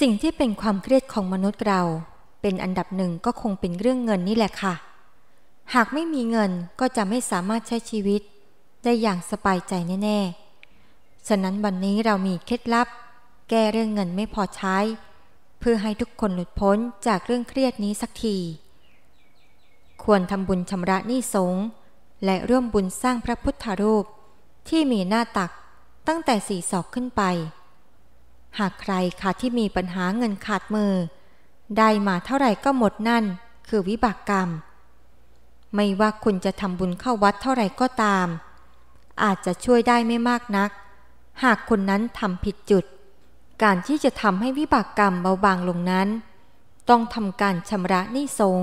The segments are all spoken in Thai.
สิ่งที่เป็นความเครียดของมนุษย์เรา เป็นอันดับหนึ่งก็คงเป็นเรื่องเงินนี่แหละค่ะ หากไม่มีเงินก็จะไม่สามารถใช้ชีวิต ได้อย่างสบายใจแน่ๆ ฉะนั้นวันนี้เรามีเคล็ดลับ แก้เรื่องเงินไม่พอใช้ เพื่อให้ทุกคนหลุดพ้นจากเรื่องเครียดนี้สักที ควรทำบุญชำระหนี้สงฆ์และร่วมบุญสร้างพระพุทธรูปที่มีหน้าตักตั้งแต่สี่ศอกขึ้นไปหากใครค่ะที่มีปัญหาเงินขาดมือ ได้มาเท่าไหร่ก็หมดนั่นคือวิบากกรรม ไม่ว่าคุณจะทำบุญเข้าวัดเท่าไหร่ก็ตาม อาจจะช่วยได้ไม่มากนัก หากคนนั้นทำผิดจุด การที่จะทำให้วิบากกรรมเบาบางลงนั้น ต้องทำการชำระหนี้สง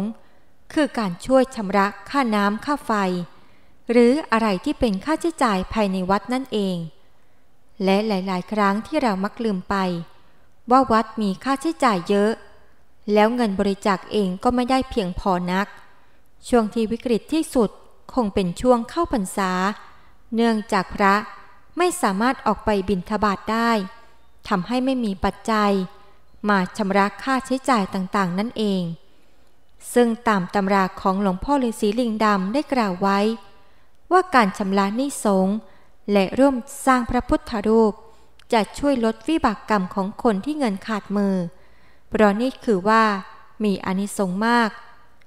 คือการช่วยชำระค่าน้ำค่าไฟ หรืออะไรที่เป็นค่าใช้จ่ายภายในวัดนั่นเองและหลายๆ ครั้งที่เรามักลืมไป ว่าวัดมีค่าใช้จ่ายเยอะ แล้วเงินบริจาคเองก็ไม่ได้เพียงพอนัก ช่วงที่วิกฤตที่สุดคงเป็นช่วงเข้าพรรษา เนื่องจากพระไม่สามารถออกไปบินทบาทได้ทำให้ไม่มีปัจจัย มาชำระค่าใช้จ่ายต่างๆ นั่นเอง ซึ่งตามตำราของหลวงพ่อฤาษีลิงดำได้กล่าวไว้ ว่าการชำระหนี้สง์และร่วมสร้างพระพุทธรูป จะช่วยลดวิบากกรรมของคนที่เงินขาดมือ เพราะนี่คือว่ามีอนิสงส์มาก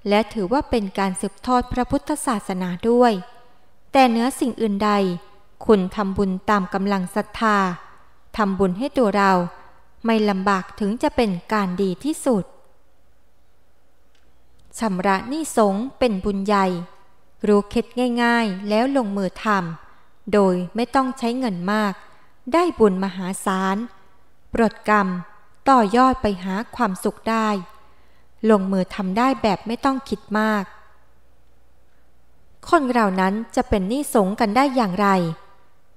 และถือว่าเป็นการสืบทอดพระพุทธศาสนาด้วย แต่เนื้อสิ่งอื่นใด คุณทำบุญตามกำลังศรัทธาทำบุญให้ตัวเรา ไม่ลำบากถึงจะเป็นการดีที่สุดชำระนิสงเป็นบุญใหญ่ รู้เค็ดง่าย ๆ แล้วลงมือทำโดยไม่ต้องใช้เงินมาก ได้บุญมหาศาลปลดกรรม ต่อยอดไปหาความสุขได้ ลงมือทำได้แบบไม่ต้องคิดมาก คนเรานั้นจะเป็นนิสงกันได้อย่างไร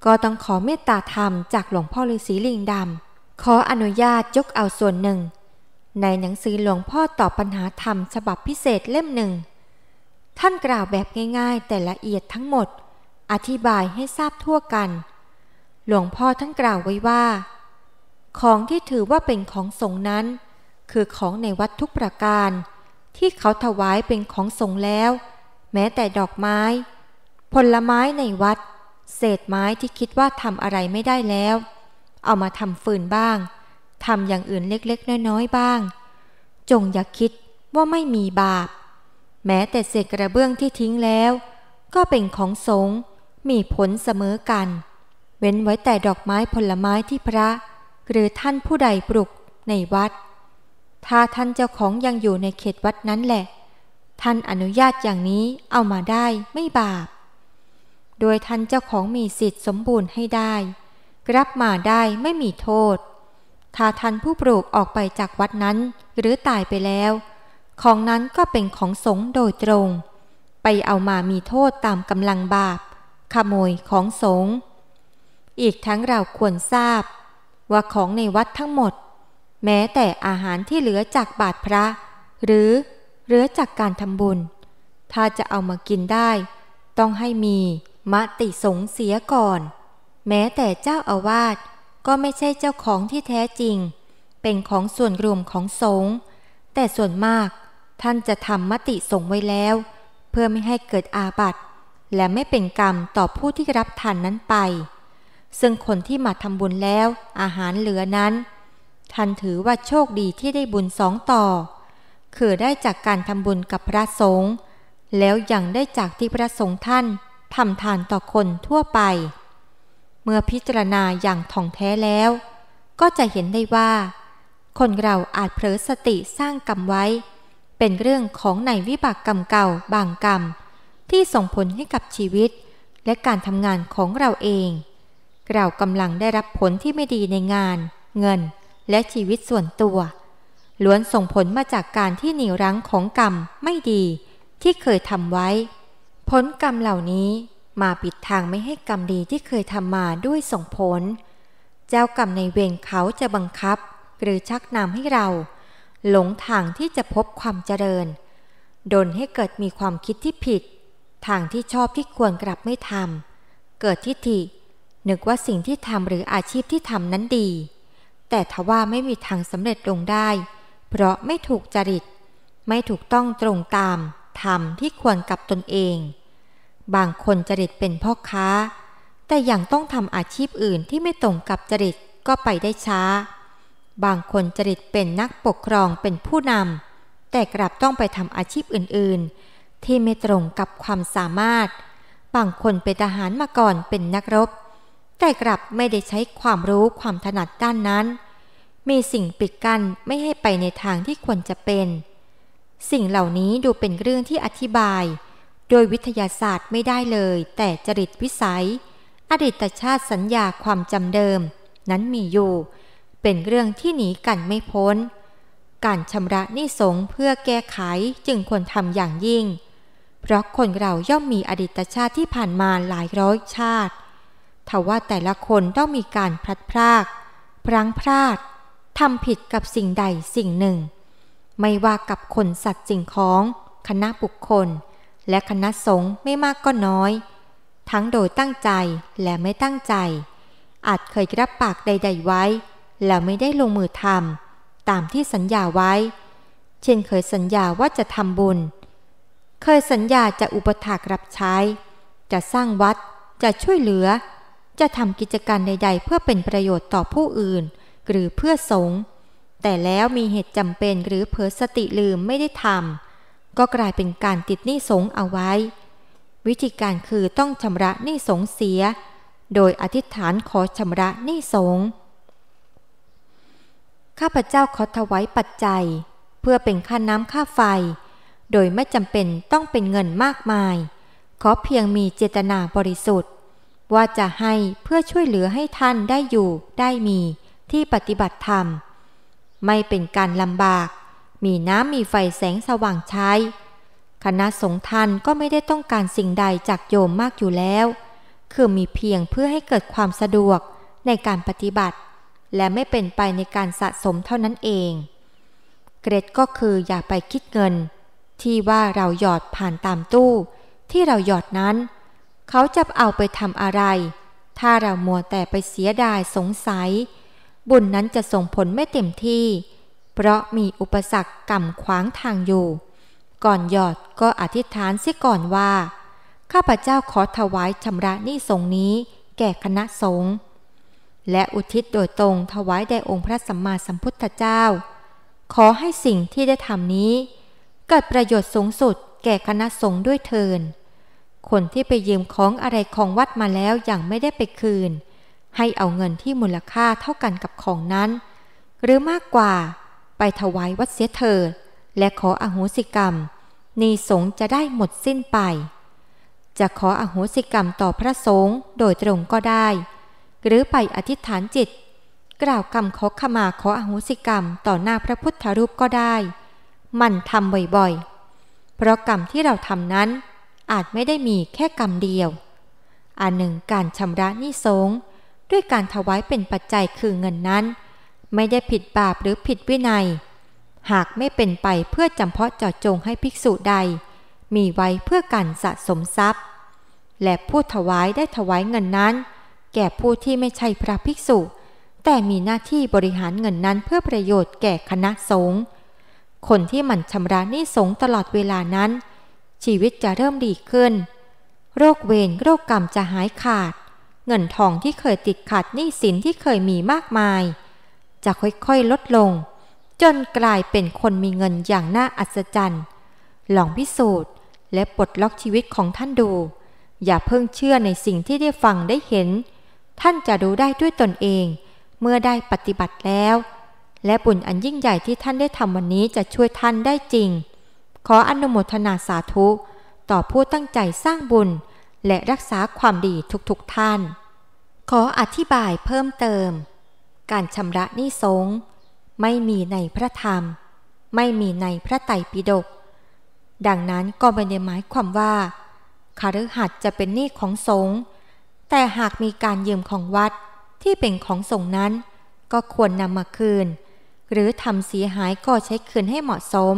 ก็ต้องขอเมตตาธรรมจากหลวงพ่อฤาษีลิงดำขออนุญาตยกเอาส่วนหนึ่ง ในหนังสือหลวงพ่อตอบปัญหาธรรมฉบับพิเศษเล่มหนึ่ง ท่านกล่าวแบบง่ายๆแต่ละเอียดทั้งหมดอธิบายให้ทราบทั่วกัน หลวงพ่อท่านกล่าวไว้ว่า ของที่ถือว่าเป็นของสงนั้น คือของในวัดทุกประการ ที่เขาถวายเป็นของสงแล้ว แม้แต่ดอกไม้ ผลไม้ในวัด เศษไม้ที่คิดว่าทำอะไรไม่ได้แล้ว เอามาทำฟืนบ้างทำอย่างอื่นเล็กๆน้อย ๆบ้าง จงอย่าคิดว่าไม่มีบาปแม้แต่เศษกระเบื้องที่ทิ้งแล้ว ก็เป็นของสงฆ์มีผลเสมอกัน เว้นไว้แต่ดอกไม้ผลไม้ที่พระ หรือท่านผู้ใดปลูกในวัดถ้าท่านเจ้าของยังอยู่ในเขตวัดนั้นแหละ ท่านอนุญาตอย่างนี้เอามาได้ไม่บาปโดยท่านเจ้าของมีสิทธิ์สมบูรณ์ให้ได้รับมาได้ไม่มีโทษ ถ้าท่านผู้ปลูกออกไปจากวัดนั้นหรือตายไปแล้ว ของนั้นก็เป็นของสงโดยตรง ไปเอามามีโทษตามกำลังบาปขโมยของสงฆ์ อีกทั้งเราควรทราบ ว่าของในวัดทั้งหมด แม้แต่อาหารที่เหลือจากบาทพระ หรือเหลือจากการทำบุญ ถ้าจะเอามากินได้ ต้องให้มี มติสงเสียก่อน แม้แต่เจ้าอาวาสก็ไม่ใช่เจ้าของที่แท้จริง เป็นของส่วนรวมของสงฆ์แต่ส่วนมากท่านจะทำมติสงไว้แล้ว เพื่อไม่ให้เกิดอาบัติและไม่เป็นกรรมต่อผู้ที่รับทานนั้นไป ซึ่งคนที่มาทำบุญแล้วอาหารเหลือนั้นท่านถือว่าโชคดีที่ได้บุญสองต่อ คือได้จากการทำบุญกับพระสงฆ์แล้วยังได้จากที่พระสงฆ์ท่านทำทานต่อคนทั่วไป เมื่อพิจารณาอย่างท่องแท้แล้วก็จะเห็นได้ว่า คนเราอาจเผลอสติสร้างกรรมไว้ เป็นเรื่องของในวิบากกรรมเก่าบางกรรมที่ส่งผลให้กับชีวิตและการทำงานของเราเอง เรากำลังได้รับผลที่ไม่ดีในงาน เงินและชีวิตส่วนตัว ล้วนส่งผลมาจากการที่หนีรั้งของกรรมไม่ดีที่เคยทำไว้ ผลกรรมเหล่านี้มาปิดทางไม่ให้กรรมดีที่เคยทำมาด้วยส่งผล เจ้ากรรมในเวรเขาจะบังคับ หรือชักนำให้เรา หลงทางที่จะพบความเจริญดนให้เกิดมีความคิดที่ผิดทางที่ชอบที่ควรกลับไม่ทำ เกิดทิฏฐิ นึกว่าสิ่งที่ทำหรืออาชีพที่ทำนั้นดี แต่ทว่าไม่มีทางสำเร็จลงได้ เพราะไม่ถูกจริต ไม่ถูกต้องตรงตามธรรมที่ควรกับตนเอง บางคนจริตเป็นพ่อค้า แต่ยังต้องทำอาชีพอื่นที่ไม่ตรงกับจริตก็ไปได้ช้า บางคนจริตเป็นนักปกครองเป็นผู้นำแต่กลับต้องไปทำอาชีพอื่นๆที่ไม่ตรงกับความสามารถ บางคนเป็นทหารมาก่อนเป็นนักรบ แต่กลับไม่ได้ใช้ความรู้ความถนัดด้านนั้น มีสิ่งปิดกั้นไม่ให้ไปในทางที่ควรจะเป็น สิ่งเหล่านี้ดูเป็นเรื่องที่อธิบาย โดยวิทยาศาสตร์ไม่ได้เลย แต่จริตวิสัย อดีตชาติสัญญาความจำเดิม นั้นมีอยู่ เป็นเรื่องที่หนีกันไม่พ้น การชำระนิสงเพื่อแก้ไข จึงควรทำอย่างยิ่งเพราะคนเราย่อมมีอดีตชาติที่ผ่านมาหลายร้อยชาติ ทว่าแต่ละคนต้องมีการพลัดพรากพลั้งพลาด ทำผิดกับสิ่งใดสิ่งหนึ่ง ไม่ว่ากับคนสัตว์สิ่งของ คณะบุคคล และคณะสงฆ์ไม่มากก็น้อย ทั้งโดยตั้งใจและไม่ตั้งใจ อาจเคยรับปากใดๆไว้ แล้วไม่ได้ลงมือทำ ตามที่สัญญาไว้ เช่นเคยสัญญาว่าจะทำบุญเคยสัญญาจะอุปถากรับใช้ จะสร้างวัด จะช่วยเหลือ จะทำกิจการใด ๆ เพื่อเป็นประโยชน์ต่อผู้อื่นหรือเพื่อสงฆ์ แต่แล้วมีเหตุจำเป็นหรือเผลอสติลืมไม่ได้ทำ ก็กลายเป็นการติดหนี้สงฆ์เอาไว้ วิธีการคือต้องชำระหนี้สงฆ์เสีย โดยอธิษฐานขอชำระหนี้สงฆ์ข้าพเจ้าขอถวายปัจจัย เพื่อเป็นค่าน้ำค่าไฟโดยไม่จำเป็นต้องเป็นเงินมากมาย ขอเพียงมีเจตนาบริสุทธิ์ ว่าจะให้เพื่อช่วยเหลือให้ท่านได้อยู่ได้มี ที่ปฏิบัติธรรม ไม่เป็นการลำบาก มีน้ำมีไฟแสงสว่างใช้ คณะสงฆ์ท่านก็ไม่ได้ต้องการสิ่งใดจากโยมมากอยู่แล้ว คือมีเพียงเพื่อให้เกิดความสะดวกในการปฏิบัติ และไม่เป็นไปในการสะสมเท่านั้นเอง เกรดก็คืออย่าไปคิดเงินที่ว่าเราหยอดผ่านตามตู้ ที่เราหยอดนั้น เขาจะเอาไปทำอะไร ถ้าเรามัวแต่ไปเสียดายสงสัย บุญนั้นจะส่งผลไม่เต็มที่ เพราะมีอุปสรรคกำขวางทางอยู่ ก่อนหยอดก็อธิษฐานเสียก่อนว่าข้าพเจ้าขอถวายชำระหนี้สงนี้แก่คณะสงฆ์และอุทิศโดยตรงถวายแด่องค์พระสัมมาสัมพุทธเจ้า ขอให้สิ่งที่ได้ทำนี้เกิดประโยชน์สูงสุดแก่คณะสงฆ์ด้วยเทิน คนที่ไปยืมของอะไรของวัดมาแล้วอย่างไม่ได้ไปคืน ให้เอาเงินที่มูลค่าเท่ากันกับของนั้น หรือมากกว่าไปถวายวัดเสียเถิดและขออโหสิกรรมนีสงจะได้หมดสิ้นไป จะขออโหสิกรรมต่อพระสงฆ์โดยตรงก็ได้ หรือไปอธิษฐานจิต กล่าวคำขอขมาขออโหสิกรรมต่อหน้าพระพุทธรูปก็ได้มันทำบ่อยๆ เพราะกรรมที่เราทำนั้น อาจไม่ได้มีแค่กรรมเดียว อันหนึ่งการชำระหนี้สงด้วยการถวายเป็นปัจจัยคือเงินนั้น ไม่ได้ผิดบาปหรือผิดวินัย หากไม่เป็นไปเพื่อจำเพาะเจาะจงให้ภิกษุใด มีไว้เพื่อการสะสมทรัพย์ และผู้ถวายได้ถวายเงินนั้น แก่ผู้ที่ไม่ใช่พระภิกษุ แต่มีหน้าที่บริหารเงินนั้นเพื่อประโยชน์แก่คณะสงฆ์คนที่หมั่นชำระหนี้สงตลอดเวลานั้น ชีวิตจะเริ่มดีขึ้น โรคเวรโรคกรรมจะหายขาด เงินทองที่เคยติดขัดหนี้สินที่เคยมีมากมาย จะค่อยๆ ลดลง จนกลายเป็นคนมีเงินอย่างน่าอัศจรรย์ลองพิสูจน์และปลดล็อกชีวิตของท่านดู อย่าเพิ่งเชื่อในสิ่งที่ได้ฟังได้เห็น ท่านจะดูได้ด้วยตนเองเมื่อได้ปฏิบัติแล้วและบุญอันยิ่งใหญ่ที่ท่านได้ทำวันนี้จะช่วยท่านได้จริง ขออนุโมทนาสาธุต่อผู้ตั้งใจสร้างบุญและรักษาความดีทุกๆทท่าน ขออธิบายเพิ่มเติม การชำระนิสงไม่มีในพระธรรม ไม่มีในพระไตรปิฎก ดังนั้นก็ไม่ได้หมายความว่าคารหัดจะเป็นหนี้ของสงฆ์แต่หากมีการยืมของวัดที่เป็นของสงฆ์นั้นก็ควรนำมาคืนหรือทำเสียหายก็ใช้คืนให้เหมาะสม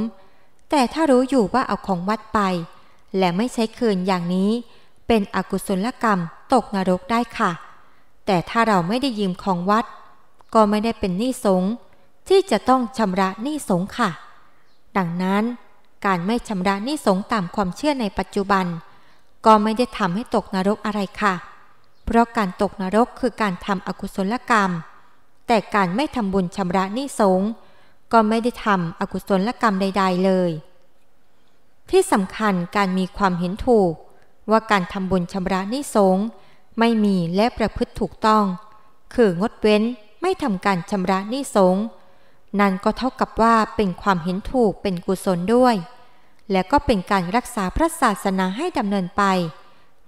แต่ถ้ารู้อยู่ว่าเอาของวัดไป และไม่ใช้คืนอย่างนี้ เป็นอกุศลกรรมตกนรกได้ค่ะ แต่ถ้าเราไม่ได้ยืมของวัด ก็ไม่ได้เป็นหนี้สงที่จะต้องชำระหนี้สงค่ะ ดังนั้น การไม่ชำระหนี้สงตามความเชื่อในปัจจุบัน ก็ไม่ได้ทำให้ตกนรกอะไรค่ะ เพราะการตกนรกคือการทำอกุศลกรรมแต่การไม่ทำบุญชำระนิสงก็ไม่ได้ทำอกุศลกรรมใดๆเลย ที่สำคัญการมีความเห็นถูก ว่าการทำบุญชำระนิสงไม่มีและประพฤติถูกต้อง คืองดเว้นไม่ทำการชำระนิสงนั่นก็เท่ากับว่าเป็นความเห็นถูกเป็นกุศลด้วย และก็เป็นการรักษาพระศาสนาให้ดำเนินไป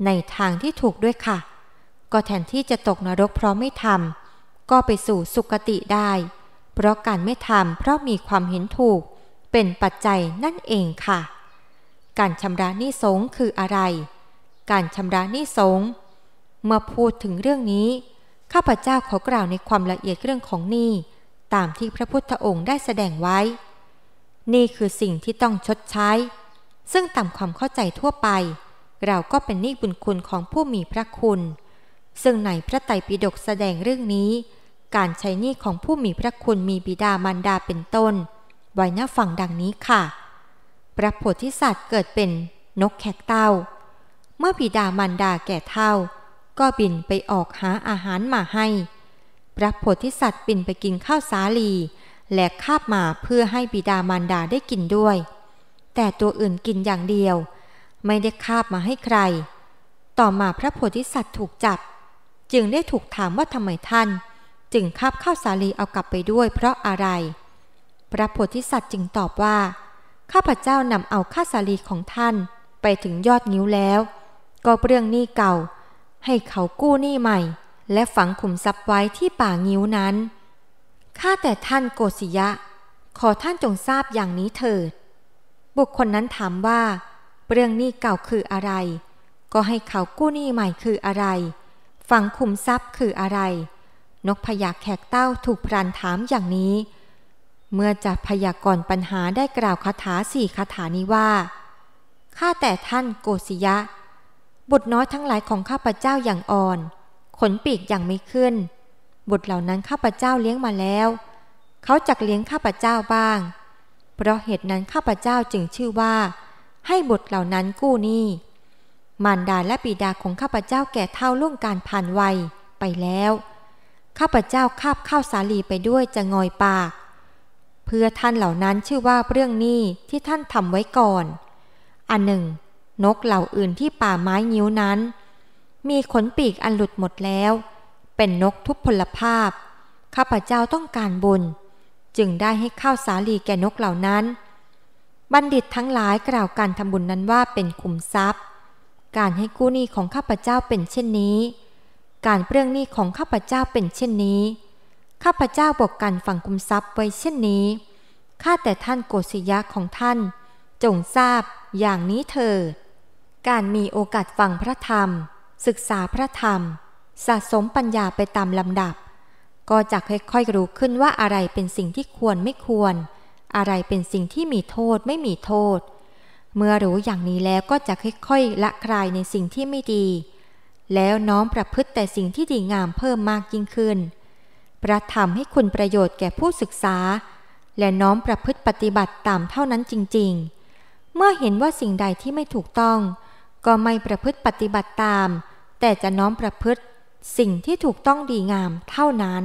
ในทางที่ถูกด้วยค่ะ ก็แทนที่จะตกนรกเพราะไม่ทำก็ไปสู่สุคติได้ เพราะการไม่ทำเพราะมีความเห็นถูก เป็นปัจจัยนั่นเองค่ะ การชำระนิสงคืออะไร การชำระนิสงเมื่อพูดถึงเรื่องนี้ข้าพเจ้าขอกล่าวในความละเอียดเรื่องของนี้ตามที่พระพุทธองค์ได้แสดงไว้ นี่คือสิ่งที่ต้องชดใช้ ซึ่งตามความเข้าใจทั่วไป เราก็เป็นนีบุญคุณของผู้มีพระคุณ ซึ่งในพระไตรปิฎกแสดงเรื่องนี้การใช้หนี้ของผู้มีพระคุณมีบิดามารดาเป็นต้น ไว้หน้าฝั่งดังนี้ค่ะ พระโพธิสัตว์เกิดเป็นนกแขกเต้าเมื่อบิดามารดาแก่เท่าก็บินไปออกหาอาหารมาให้ พระโพธิสัตว์บินไปกินข้าวสาลี และคาบมาเพื่อให้บิดามารดาได้กินด้วย แต่ตัวอื่นกินอย่างเดียว ไม่ได้คาบมาให้ใคร ต่อมาพระโพธิสัตว์ถูกจับจึงได้ถูกถามว่าทำไมท่านจึงคาบข้าวสาลีเอากลับไปด้วยเพราะอะไร พระโพธิสัตว์จึงตอบว่า ข้าพเจ้านำเอาข้าวสาลีของท่านไปถึงยอดนิ้วแล้ว ก็เรื่องหนี้เก่า ให้เขากู้หนี้ใหม่ และฝังขุมทรัพย์ไว้ที่ป่างิ้วนั้นข้าแต่ท่านโกศิยะ ขอท่านจงทราบอย่างนี้เถิด บุคคลนั้นถามว่าเรื่องหนี้เก่าคืออะไร ก็ให้เขากู้หนี้ใหม่คืออะไร ฝังขุมทรัพย์คืออะไรนกพยาแขกเต้าถูกพรานถามอย่างนี้ เมื่อจะพยากรปัญหาได้กล่าวคาถาสี่คาถานี้ว่า ข้าแต่ท่านโกศิยะบทน้อยทั้งหลายของข้าพเจ้าอย่างอ่อน ขนปีกอย่างไม่ขึ้นบทเหล่านั้นข้าพเจ้าเลี้ยงมาแล้ว เขาจักเลี้ยงข้าพเจ้าบ้าง เพราะเหตุนั้น ข้าพเจ้าจึงชื่อว่า ให้บทเหล่านั้นกู้หนี้มารดาและปิดาของข้าพเจ้าแก่เท่าล่วงการผ่านวัยไปแล้วข้าพเจ้าคาบข้าวสาลีไปด้วยจะงอยปาก เพื่อท่านเหล่านั้นชื่อว่าเรื่องนี้ที่ท่านทำไว้ก่อน อันหนึ่งนกเหล่าอื่นที่ป่าไม้นิ้วนั้น มีขนปีกอันหลุดหมดแล้ว เป็นนกทุพพลภาพ ข้าพเจ้าต้องการบุญจึงได้ให้ข้าวสาลีแก่นกเหล่านั้น บัณฑิตทั้งหลายกล่าวการทำบุญนั้นว่าเป็นขุมทรัพย์ การให้กู้หนี้ของข้าพเจ้าเป็นเช่นนี้การเปรื่องหนี้ของข้าพเจ้าเป็นเช่นนี้ ข้าพเจ้าบอกกันฝังคุมทรัพย์ไว้เช่นนี้ ข้าแต่ท่านโกศยะของท่าน จงทราบอย่างนี้เถิดการมีโอกาสฟังพระธรรม ศึกษาพระธรรม สะสมปัญญาไปตามลำดับ ก็จะค่อยๆรู้ขึ้นว่าอะไรเป็นสิ่งที่ควรไม่ควร อะไรเป็นสิ่งที่มีโทษไม่มีโทษ เมื่อรู้อย่างนี้แล้วก็จะค่อยๆ ละคลายในสิ่งที่ไม่ดีแล้วน้อมประพฤติแต่สิ่งที่ดีงามเพิ่มมากยิ่งขึ้นพระธรรมให้คุณประโยชน์แก่ผู้ศึกษา และน้อมประพฤติปฏิบัติตามเท่านั้นจริงๆ เมื่อเห็นว่าสิ่งใดที่ไม่ถูกต้อง ก็ไม่ประพฤติปฏิบัติตาม แต่จะน้อมประพฤติสิ่งที่ถูกต้องดีงามเท่านั้น